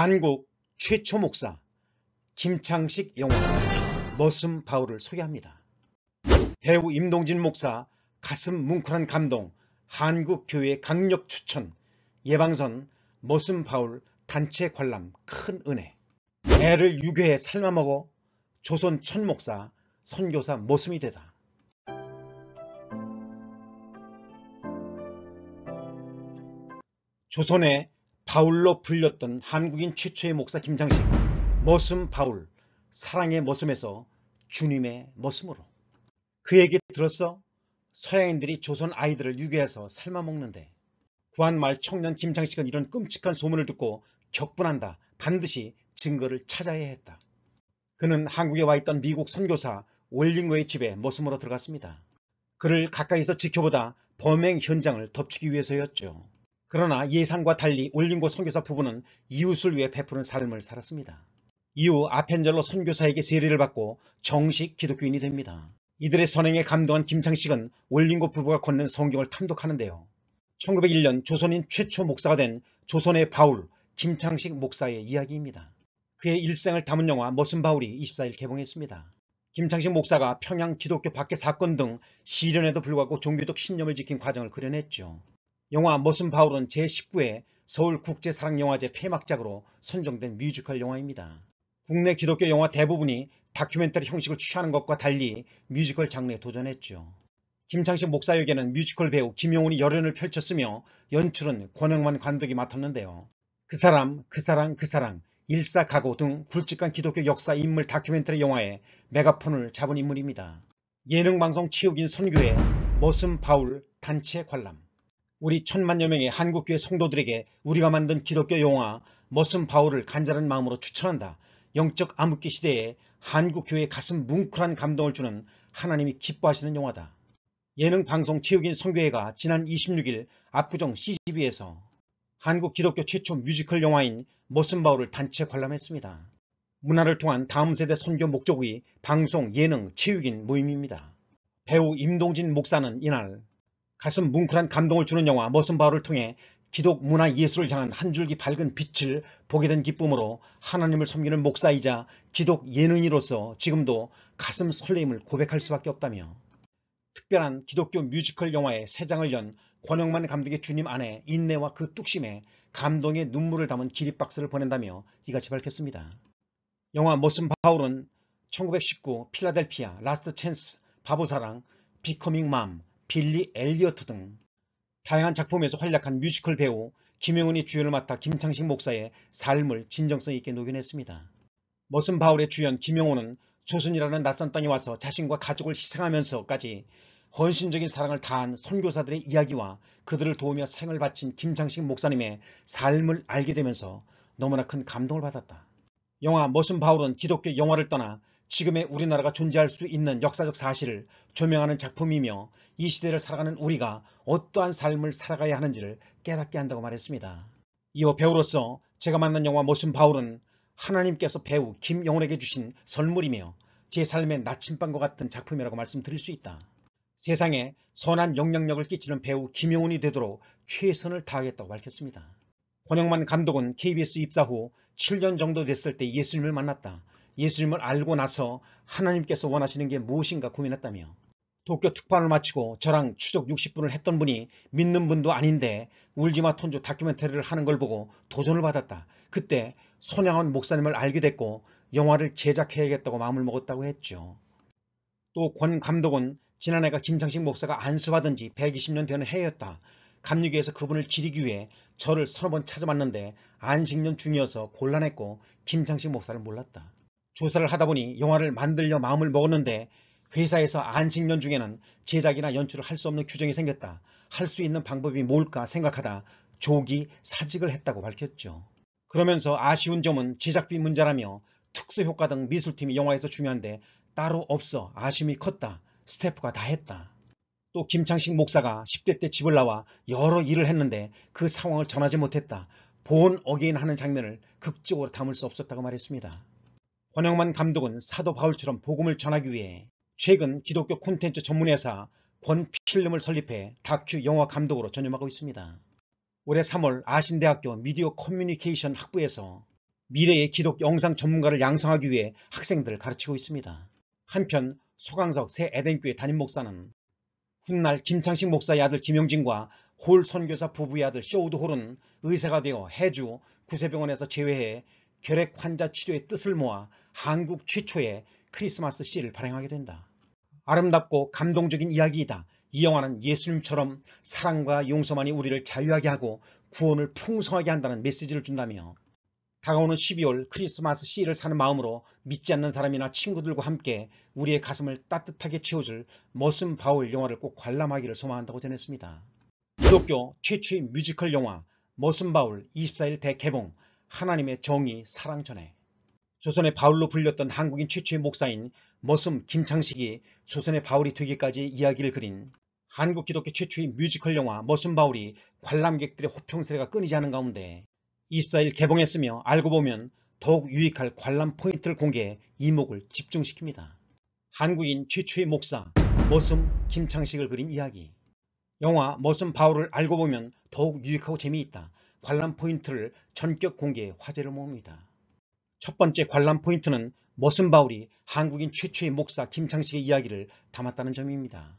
한국 최초 목사 김창식 영화 머슴 바울을 소개합니다. 배우 임동진 목사 가슴 뭉클한 감동 한국교회 강력 추천 예방선 머슴 바울 단체 관람 큰 은혜 애를 유괴해 삶아먹어 조선 천 목사 선교사 머슴이 되다. 조선의 바울로 불렸던 한국인 최초의 목사 김장식 머슴 바울 사랑의 머슴에서 주님의 머슴으로 그에게 들었어 서양인들이 조선 아이들을 유괴해서 삶아먹는데 구한말 청년 김장식은 이런 끔찍한 소문을 듣고 격분한다 반드시 증거를 찾아야 했다 그는 한국에 와있던 미국 선교사 월링거의 집에 머슴으로 들어갔습니다 그를 가까이서 지켜보다 범행 현장을 덮치기 위해서였죠 그러나 예상과 달리 올린고 선교사 부부는 이웃을 위해 베푸는 삶을 살았습니다. 이후 아펜젤로 선교사에게 세례를 받고 정식 기독교인이 됩니다. 이들의 선행에 감동한 김창식은 올린고 부부가 걷는 성경을 탐독하는데요. 1901년 조선인 최초 목사가 된 조선의 바울 김창식 목사의 이야기입니다. 그의 일생을 담은 영화 머슴 바울이 24일 개봉했습니다. 김창식 목사가 평양 기독교 밖의 사건 등 시련에도 불구하고 종교적 신념을 지킨 과정을 그려냈죠. 영화 머슴 바울은 제19회 서울국제사랑영화제 폐막작으로 선정된 뮤지컬 영화입니다. 국내 기독교 영화 대부분이 다큐멘터리 형식을 취하는 것과 달리 뮤지컬 장르에 도전했죠. 김창식 목사 역에는 뮤지컬 배우 김용훈이 열연을 펼쳤으며 연출은 권영만 관독이 맡았는데요. 그 사람, 그 사랑, 그 사랑, 일사가고 등 굵직한 기독교 역사 인물 다큐멘터리 영화에 메가폰을 잡은 인물입니다. 예능방송 체육인 선교회 머슴 바울 단체 관람 우리 천만여 명의 한국교회 성도들에게 우리가 만든 기독교 영화 머슴 바울을 간절한 마음으로 추천한다. 영적 암흑기 시대에 한국교회의 가슴 뭉클한 감동을 주는 하나님이 기뻐하시는 영화다. 예능 방송 체육인 선교회가 지난 26일 압구정 CGV에서 한국 기독교 최초 뮤지컬 영화인 머슴 바울을 단체 관람했습니다. 문화를 통한 다음 세대 선교 목적의 방송, 예능, 체육인 모임입니다. 배우 임동진 목사는 이날 가슴 뭉클한 감동을 주는 영화 머슴바울을 통해 기독 문화 예술을 향한 한 줄기 밝은 빛을 보게 된 기쁨으로 하나님을 섬기는 목사이자 기독 예능인으로서 지금도 가슴 설레임을 고백할 수밖에 없다며 특별한 기독교 뮤지컬 영화의 새장을연 권영만 감독의 주님 안에 인내와 그 뚝심에 감동의 눈물을 담은 기립박수를 보낸다며 이같이 밝혔습니다. 영화 머슴 바울은 1919 필라델피아 라스트 첸스 바보사랑 비커밍 맘 빌리 엘리어트 등 다양한 작품에서 활약한 뮤지컬 배우 김영훈이 주연을 맡아 김창식 목사의 삶을 진정성 있게 녹여냈습니다. 머슴 바울의 주연 김영훈은 조선이라는 낯선 땅에 와서 자신과 가족을 희생하면서까지 헌신적인 사랑을 다한 선교사들의 이야기와 그들을 도우며 생을 바친 김창식 목사님의 삶을 알게 되면서 너무나 큰 감동을 받았다. 영화 머슴 바울은 기독교 영화를 떠나 지금의 우리나라가 존재할 수 있는 역사적 사실을 조명하는 작품이며 이 시대를 살아가는 우리가 어떠한 삶을 살아가야 하는지를 깨닫게 한다고 말했습니다. 이어 배우로서 제가 만난 영화 모순 바울은 하나님께서 배우 김영훈에게 주신 선물이며 제 삶의 나침반과 같은 작품이라고 말씀드릴 수 있다. 세상에 선한 영향력을 끼치는 배우 김영훈이 되도록 최선을 다하겠다고 밝혔습니다. 권영만 감독은 KBS 입사 후 7년 정도 됐을 때 예수님을 만났다. 예수님을 알고 나서 하나님께서 원하시는 게 무엇인가 고민했다며 도쿄 특판을 마치고 저랑 추적 60분을 했던 분이 믿는 분도 아닌데 울지마 톤조 다큐멘터리를 하는 걸 보고 도전을 받았다. 그때 손양원 목사님을 알게 됐고 영화를 제작해야겠다고 마음을 먹었다고 했죠. 또 권 감독은 지난해가 김창식 목사가 안수받은 지 120년 되는 해였다. 감리교에서 그분을 기리기 위해 저를 서너 번 찾아봤는데 안식년 중이어서 곤란했고 김창식 목사를 몰랐다. 조사를 하다 보니 영화를 만들려 마음을 먹었는데 회사에서 안식년 중에는 제작이나 연출을 할 수 없는 규정이 생겼다. 할 수 있는 방법이 뭘까 생각하다 조기 사직을 했다고 밝혔죠. 그러면서 아쉬운 점은 제작비 문제라며 특수효과 등 미술팀이 영화에서 중요한데 따로 없어 아쉬움이 컸다. 스태프가 다 했다. 또 김창식 목사가 10대 때 집을 나와 여러 일을 했는데 그 상황을 전하지 못했다. 본 어게인 하는 장면을 극적으로 담을 수 없었다고 말했습니다. 권영만 감독은 사도 바울처럼 복음을 전하기 위해 최근 기독교 콘텐츠 전문회사 권필름을 설립해 다큐 영화 감독으로 전념하고 있습니다. 올해 3월 아신대학교 미디어 커뮤니케이션 학부에서 미래의 기독 영상 전문가를 양성하기 위해 학생들을 가르치고 있습니다. 한편 소강석 새 에덴교회 담임 목사는 훗날 김창식 목사의 아들 김영진과홀 선교사 부부의 아들 쇼우드 홀은 의사가 되어 해주 구세병원에서 제외해 결핵 환자 치료의 뜻을 모아 한국 최초의 크리스마스 씨를 발행하게 된다. 아름답고 감동적인 이야기이다. 이 영화는 예수님처럼 사랑과 용서만이 우리를 자유하게 하고 구원을 풍성하게 한다는 메시지를 준다며 다가오는 12월 크리스마스 씨를 사는 마음으로 믿지 않는 사람이나 친구들과 함께 우리의 가슴을 따뜻하게 채워줄 머슴 바울 영화를 꼭 관람하기를 소망한다고 전했습니다. 기독교 최초의 뮤지컬 영화 머슴 바울 24일 대개봉 하나님의 정의, 사랑 전에 조선의 바울로 불렸던 한국인 최초의 목사인 머슴 김창식이 조선의 바울이 되기까지 이야기를 그린 한국 기독교 최초의 뮤지컬 영화 머슴 바울이 관람객들의 호평세가 끊이지 않은 가운데 24일 개봉했으며 알고 보면 더욱 유익할 관람 포인트를 공개해 이목을 집중시킵니다. 한국인 최초의 목사 머슴 김창식을 그린 이야기 영화 머슴 바울을 알고 보면 더욱 유익하고 재미있다. 관람 포인트를 전격 공개 화제를 모읍니다. 첫 번째 관람 포인트는 머슨 바울이 한국인 최초의 목사 김창식의 이야기를 담았다는 점입니다.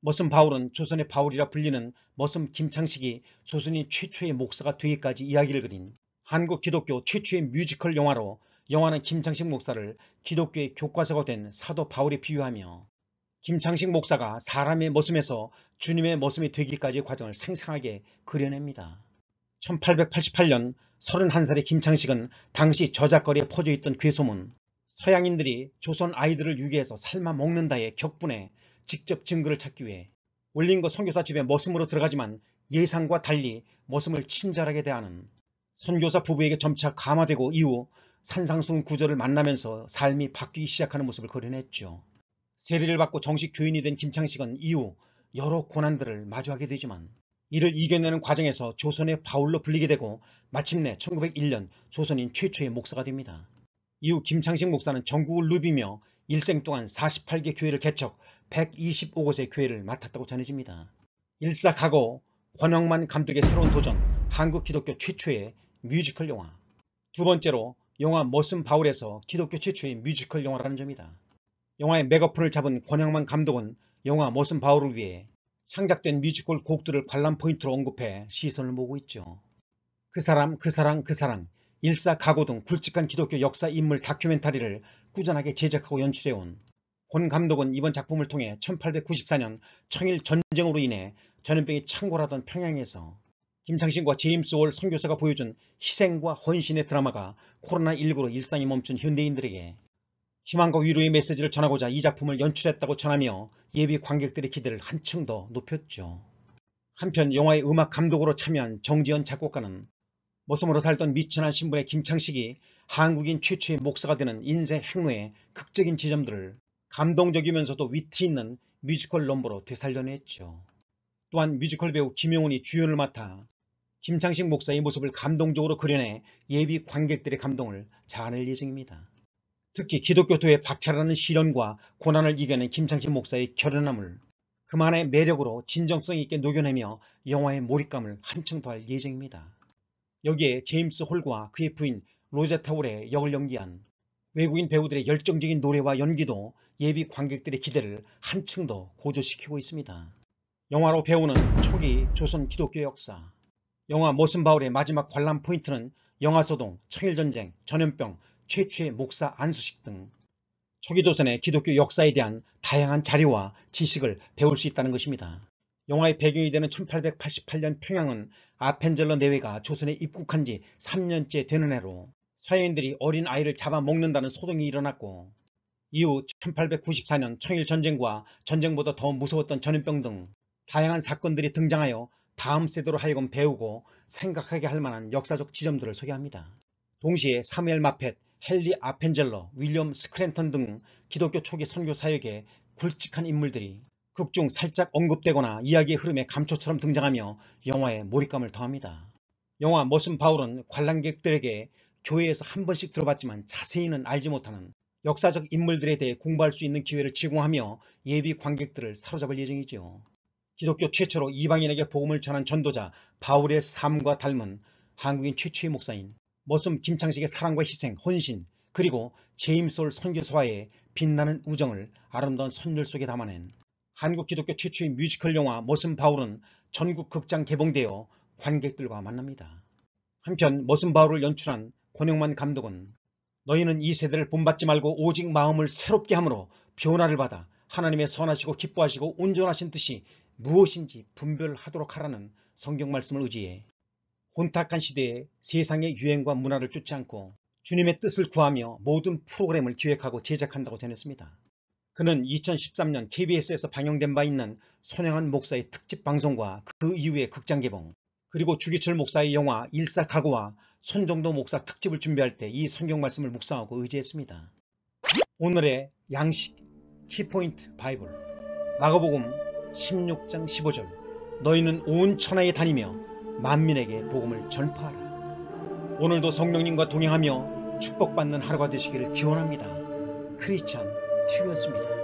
머슨 바울은 조선의 바울이라 불리는 머슨 김창식이 조선이 최초의 목사가 되기까지 이야기를 그린 한국 기독교 최초의 뮤지컬 영화로 영화는 김창식 목사를 기독교의 교과서가 된 사도 바울에 비유하며 김창식 목사가 사람의 머슴에서 주님의 머슴이 되기까지의 과정을 생생하게 그려냅니다. 1888년 31살의 김창식은 당시 저작거리에 퍼져있던 괴소문 서양인들이 조선 아이들을 유괴해서 삶아 먹는다의 격분에 직접 증거를 찾기 위해 올린거 선교사 집에 머슴으로 들어가지만 예상과 달리 머슴을 친절하게 대하는 선교사 부부에게 점차 감화되고 이후 산상순 구절을 만나면서 삶이 바뀌기 시작하는 모습을 그려냈죠. 세례를 받고 정식 교인이 된 김창식은 이후 여러 고난들을 마주하게 되지만 이를 이겨내는 과정에서 조선의 바울로 불리게 되고 마침내 1901년 조선인 최초의 목사가 됩니다. 이후 김창식 목사는 전국을 누비며 일생 동안 48개 교회를 개척 125곳의 교회를 맡았다고 전해집니다. 일사가고 권영만 감독의 새로운 도전 한국 기독교 최초의 뮤지컬 영화 두 번째로 영화 머슴 바울에서 기독교 최초의 뮤지컬 영화라는 점이다. 영화의 메가폰을 잡은 권영만 감독은 영화 머슴 바울을 위해 창작된 뮤지컬 곡들을 관람 포인트로 언급해 시선을 모으고 있죠. 그 사람, 그 사랑, 그 사랑, 일사, 가고 등 굵직한 기독교 역사 인물 다큐멘터리를 꾸준하게 제작하고 연출해온 권 감독은 이번 작품을 통해 1894년 청일 전쟁으로 인해 전염병이 창궐하던 평양에서 김상신과 제임스 월 선교사가 보여준 희생과 헌신의 드라마가 코로나19로 일상이 멈춘 현대인들에게 희망과 위로의 메시지를 전하고자 이 작품을 연출했다고 전하며 예비 관객들의 기대를 한층 더 높였죠. 한편 영화의 음악 감독으로 참여한 정지현 작곡가는 모섬으로 살던 미천한 신분의 김창식이 한국인 최초의 목사가 되는 인생 행로의 극적인 지점들을 감동적이면서도 위트 있는 뮤지컬 넘버로 되살려냈죠. 또한 뮤지컬 배우 김용훈이 주연을 맡아 김창식 목사의 모습을 감동적으로 그려내 예비 관객들의 감동을 자아낼 예정입니다. 특히 기독교도의 박탈하는 시련과 고난을 이겨낸 김창진 목사의 결연함을 그만의 매력으로 진정성 있게 녹여내며 영화의 몰입감을 한층 더할 예정입니다. 여기에 제임스 홀과 그의 부인 로제타 홀의 역을 연기한 외국인 배우들의 열정적인 노래와 연기도 예비 관객들의 기대를 한층 더 고조시키고 있습니다. 영화로 배우는 초기 조선 기독교 역사 영화 모슨 바울의 마지막 관람 포인트는 영화 소동, 청일전쟁, 전염병, 최초의 목사 안수식 등 초기 조선의 기독교 역사에 대한 다양한 자료와 지식을 배울 수 있다는 것입니다. 영화의 배경이 되는 1888년 평양은 아펜젤러 내외가 조선에 입국한 지 3년째 되는 해로 서해인들이 어린 아이를 잡아먹는다는 소동이 일어났고 이후 1894년 청일전쟁과 전쟁보다 더 무서웠던 전염병 등 다양한 사건들이 등장하여 다음 세대로 하여금 배우고 생각하게 할 만한 역사적 지점들을 소개합니다. 동시에 사무엘 마펫, 헨리 아펜젤러, 윌리엄 스크랜턴 등 기독교 초기 선교 사역의 굵직한 인물들이 극중 살짝 언급되거나 이야기의 흐름에 감초처럼 등장하며 영화에 몰입감을 더합니다. 영화 머슴 바울은 관람객들에게 교회에서 한 번씩 들어봤지만 자세히는 알지 못하는 역사적 인물들에 대해 공부할 수 있는 기회를 제공하며 예비 관객들을 사로잡을 예정이지요. 기독교 최초로 이방인에게 복음을 전한 전도자 바울의 삶과 닮은 한국인 최초의 목사인 머슴 김창식의 사랑과 희생, 헌신, 그리고 제임솔 선교사의 빛나는 우정을 아름다운 선율 속에 담아낸 한국 기독교 최초의 뮤지컬 영화 머슴 바울은 전국 극장 개봉되어 관객들과 만납니다. 한편 머슴 바울을 연출한 권영만 감독은 너희는 이 세대를 본받지 말고 오직 마음을 새롭게 함으로 변화를 받아 하나님의 선하시고 기뻐하시고 온전하신 뜻이 무엇인지 분별하도록 하라는 성경 말씀을 의지해 혼탁한 시대에 세상의 유행과 문화를 쫓지 않고 주님의 뜻을 구하며 모든 프로그램을 기획하고 제작한다고 전했습니다. 그는 2013년 KBS에서 방영된 바 있는 손영한 목사의 특집 방송과 그 이후의 극장 개봉, 그리고 주기철 목사의 영화 일사가구와 손정도 목사 특집을 준비할 때 이 성경 말씀을 묵상하고 의지했습니다. 오늘의 양식 키포인트 바이블 마가복음 16장 15절 너희는 온 천하에 다니며 만민에게 복음을 전파하라. 오늘도 성령님과 동행하며 축복받는 하루가 되시기를 기원합니다. 크리스찬 튜였습니다.